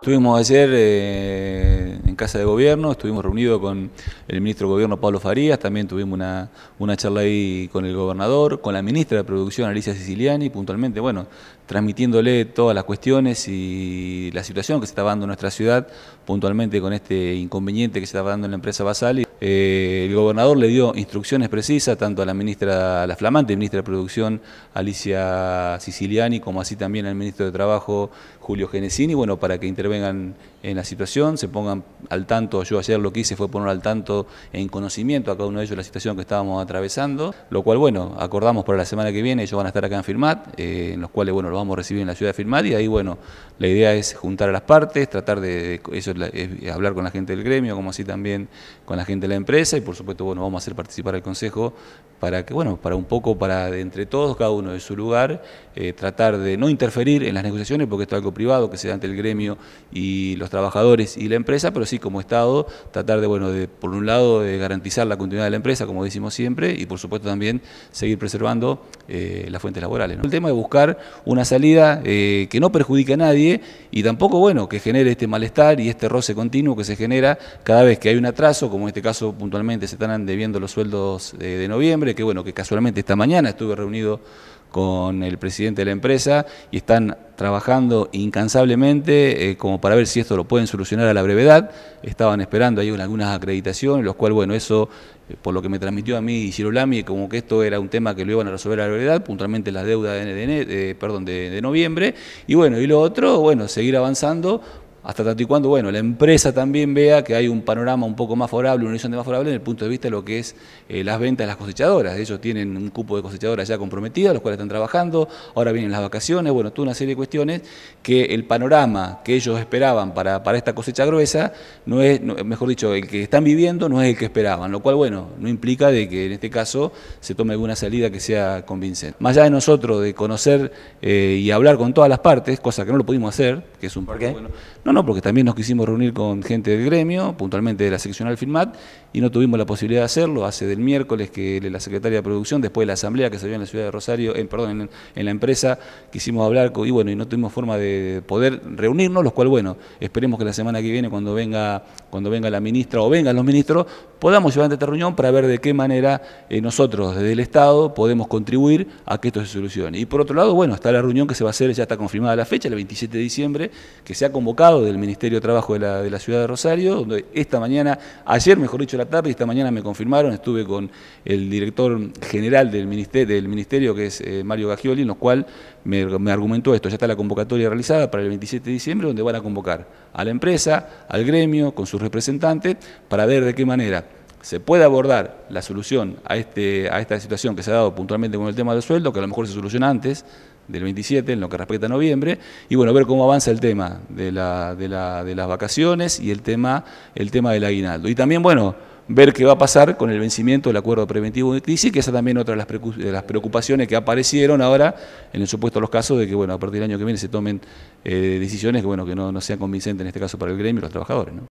Estuvimos ayer eh, en Casa de Gobierno, estuvimos reunidos con el ministro de Gobierno Pablo Farías, también tuvimos una, charla ahí con el gobernador, con la ministra de Producción Alicia Siciliani, puntualmente, bueno, transmitiéndole todas las cuestiones y la situación que se está dando en nuestra ciudad, puntualmente con este inconveniente que se estaba dando en la empresa Basal. Eh, el gobernador le dio instrucciones precisas tanto a la ministra, la flamante ministra de Producción, Alicia Siciliani, como así también al ministro de Trabajo, Julio Genesini, bueno, para que intervengan en la situación, se pongan al tanto, yo ayer lo que hice fue poner al tanto en conocimiento a cada uno de ellos la situación que estábamos atravesando, lo cual, bueno, acordamos para la semana que viene, ellos van a estar acá en Firmat, eh, en los cuales, bueno, los vamos a recibir en la ciudad de Firmat y ahí, bueno, la idea es juntar a las partes, tratar de, eso hablar con la gente del gremio, como así también con la gente de la empresa y por supuesto, bueno, vamos a hacer participar al Consejo para que, bueno, para un poco, para entre todos, cada uno de su lugar, eh, tratar de no interferir en las negociaciones, porque esto es algo privado que se da el gremio y los trabajadores y la empresa, pero sí como Estado, tratar de, bueno, de, por un lado, de garantizar la continuidad de la empresa, como decimos siempre, y por supuesto también seguir preservando eh, las fuentes laborales. El tema de buscar una salida eh, que no perjudique a nadie y tampoco, bueno, que genere este malestar y este roce continuo que se genera cada vez que hay un atraso, como en este caso puntualmente se están debiendo los sueldos de noviembre, que bueno, que casualmente esta mañana estuve reunido con el presidente de la empresa y están trabajando incansablemente eh, como para ver si esto lo pueden solucionar a la brevedad. Estaban esperando ahí algunas acreditaciones, los cual, bueno, eso, eh, por lo que me transmitió a mí Girolami, como que esto era un tema que lo iban a resolver a la brevedad, puntualmente las deudas de, perdón, de noviembre. Y bueno, y lo otro, bueno, seguir avanzando hasta tanto y cuando, bueno, la empresa también vea que hay un panorama un poco más favorable, un de más favorable en el punto de vista de lo que es eh, las ventas de las cosechadoras. Ellos tienen un cupo de cosechadoras ya comprometidas, los cuales están trabajando, ahora vienen las vacaciones, bueno, toda una serie de cuestiones que el panorama que ellos esperaban para, esta cosecha gruesa, no es, mejor dicho, el que están viviendo no es el que esperaban, lo cual, bueno, no implica de que en este caso se tome alguna salida que sea convincente. Más allá de nosotros, de conocer eh, y hablar con todas las partes, cosa que no lo pudimos hacer, que es un... ¿Por Bueno, porque también nos quisimos reunir con gente del gremio, puntualmente de la seccional Filmat, y no tuvimos la posibilidad de hacerlo. Hace del miércoles que la secretaria de producción, después de la asamblea que se vio en la ciudad de Rosario, en, perdón, en, la empresa, quisimos hablar y bueno, y no tuvimos forma de poder reunirnos, lo cual, bueno, esperemos que la semana que viene, cuando venga, cuando venga la ministra o vengan los ministros, podamos llevar ante esta reunión para ver de qué manera eh, nosotros desde el Estado podemos contribuir a que esto se solucione. Y por otro lado, bueno, está la reunión que se va a hacer, ya está confirmada la fecha, el 27 de diciembre, que se ha convocado del Ministerio de Trabajo de la, Ciudad de Rosario, donde esta mañana, ayer mejor dicho la tarde, esta mañana me confirmaron, estuve con el director general del Ministerio, del ministerio que es eh, Mario Gaggioli, en lo cual me, argumentó esto, ya está la convocatoria realizada para el 27 de diciembre, donde van a convocar a la empresa, al gremio, con sus representantes, para ver de qué manera se puede abordar la solución a, este, a esta situación que se ha dado puntualmente con el tema del sueldo, que a lo mejor se soluciona antes, del 27 en lo que respecta a noviembre, y bueno, ver cómo avanza el tema de, la, de, la, de las vacaciones y el tema, el tema del aguinaldo. Y también, bueno, ver qué va a pasar con el vencimiento del acuerdo preventivo de crisis, que esa también otra de las preocupaciones que aparecieron ahora, en el supuesto los casos de que bueno, a partir del año que viene se tomen eh, decisiones que bueno, que no, no, sean convincentes en este caso para el gremio y los trabajadores.